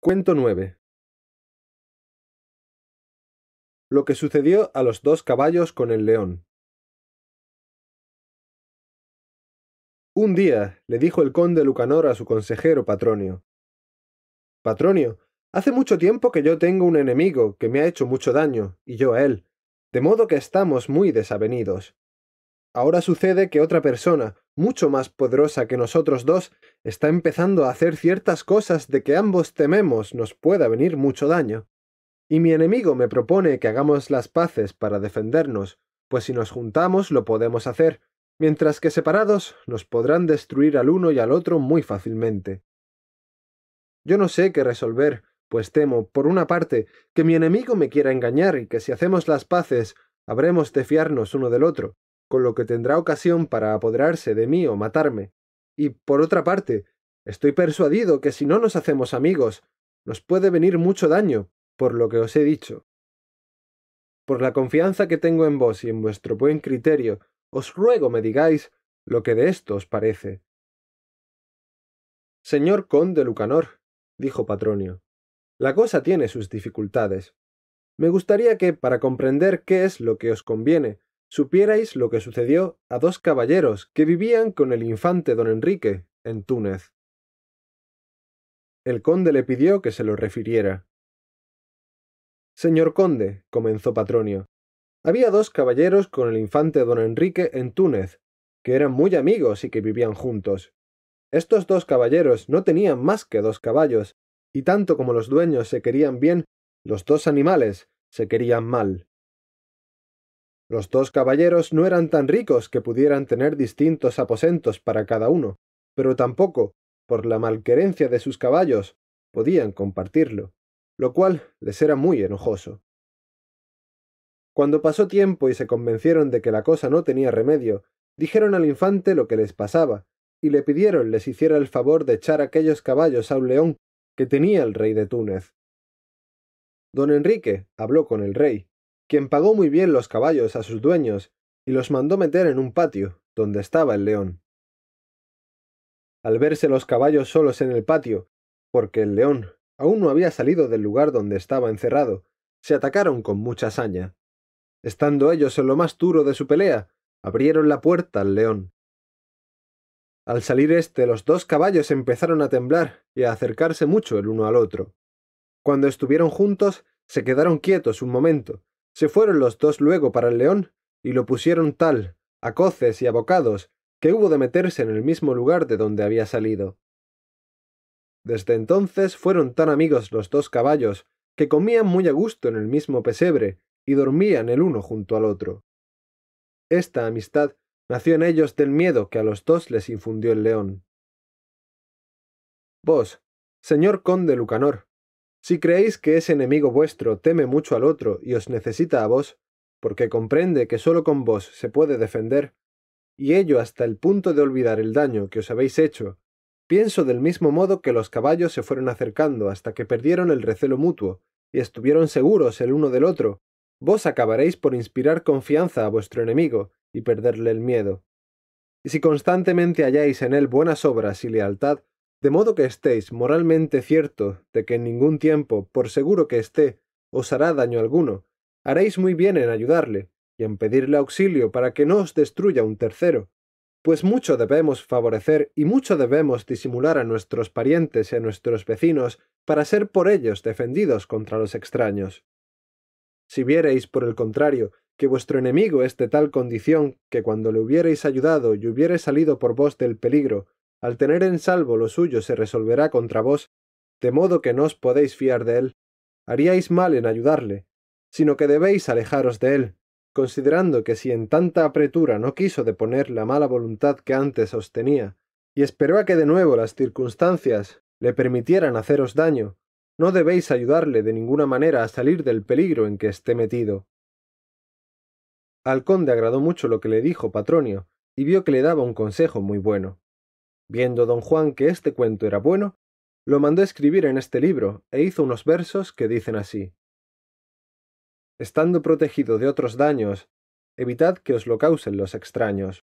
Cuento 9. Lo que sucedió a los dos caballos con el león. Un día le dijo el conde Lucanor a su consejero Patronio. Patronio, hace mucho tiempo que yo tengo un enemigo que me ha hecho mucho daño, y yo a él, de modo que estamos muy desavenidos. Ahora sucede que otra persona, mucho más poderosa que nosotros dos, está empezando a hacer ciertas cosas de que ambos tememos nos pueda venir mucho daño. Y mi enemigo me propone que hagamos las paces para defendernos, pues si nos juntamos lo podemos hacer, mientras que separados nos podrán destruir al uno y al otro muy fácilmente. Yo no sé qué resolver, pues temo, por una parte, que mi enemigo me quiera engañar y que si hacemos las paces habremos de fiarnos uno del otro, con lo que tendrá ocasión para apoderarse de mí o matarme. Y por otra parte, estoy persuadido que si no nos hacemos amigos, nos puede venir mucho daño, por lo que os he dicho. Por la confianza que tengo en vos y en vuestro buen criterio, os ruego me digáis lo que de esto os parece. Señor conde Lucanor, dijo Patronio, la cosa tiene sus dificultades. Me gustaría que, para comprender qué es lo que os conviene, supierais lo que sucedió a dos caballeros que vivían con el infante don Enrique en Túnez. El conde le pidió que se lo refiriera. Señor conde, comenzó Patronio, había dos caballeros con el infante don Enrique en Túnez, que eran muy amigos y que vivían juntos. Estos dos caballeros no tenían más que dos caballos, y tanto como los dueños se querían bien, los dos animales se querían mal. Los dos caballeros no eran tan ricos que pudieran tener distintos aposentos para cada uno, pero tampoco, por la malquerencia de sus caballos, podían compartirlo, lo cual les era muy enojoso. Cuando pasó tiempo y se convencieron de que la cosa no tenía remedio, dijeron al infante lo que les pasaba, y le pidieron les hiciera el favor de echar aquellos caballos a un león que tenía el rey de Túnez. Don Enrique habló con el rey, quien pagó muy bien los caballos a sus dueños y los mandó meter en un patio, donde estaba el león. Al verse los caballos solos en el patio, porque el león aún no había salido del lugar donde estaba encerrado, se atacaron con mucha saña. Estando ellos en lo más duro de su pelea, abrieron la puerta al león. Al salir éste, los dos caballos empezaron a temblar y a acercarse mucho el uno al otro. Cuando estuvieron juntos, se quedaron quietos un momento, se fueron los dos luego para el león, y lo pusieron tal, a coces y a bocados, que hubo de meterse en el mismo lugar de donde había salido. Desde entonces fueron tan amigos los dos caballos, que comían muy a gusto en el mismo pesebre, y dormían el uno junto al otro. Esta amistad nació en ellos del miedo que a los dos les infundió el león. Vos, señor conde Lucanor, si creéis que ese enemigo vuestro teme mucho al otro y os necesita a vos, porque comprende que sólo con vos se puede defender, y ello hasta el punto de olvidar el daño que os habéis hecho, pienso del mismo modo que los caballos se fueron acercando hasta que perdieron el recelo mutuo y estuvieron seguros el uno del otro, vos acabaréis por inspirar confianza a vuestro enemigo y perderle el miedo. Y si constantemente halláis en él buenas obras y lealtad, de modo que estéis moralmente cierto de que en ningún tiempo, por seguro que esté, os hará daño alguno, haréis muy bien en ayudarle y en pedirle auxilio para que no os destruya un tercero, pues mucho debemos favorecer y mucho debemos disimular a nuestros parientes y a nuestros vecinos para ser por ellos defendidos contra los extraños. Si viereis, por el contrario, que vuestro enemigo es de tal condición que cuando le hubiereis ayudado y hubiere salido por vos del peligro, al tener en salvo lo suyo se resolverá contra vos, de modo que no os podéis fiar de él. Haríais mal en ayudarle, sino que debéis alejaros de él, considerando que si en tanta apretura no quiso deponer la mala voluntad que antes os tenía, y esperó a que de nuevo las circunstancias le permitieran haceros daño, no debéis ayudarle de ninguna manera a salir del peligro en que esté metido. Al conde agradó mucho lo que le dijo Patronio, y vio que le daba un consejo muy bueno. Viendo don Juan que este cuento era bueno, lo mandó escribir en este libro e hizo unos versos que dicen así. Estando protegido de otros daños, evitad que os lo causen los extraños.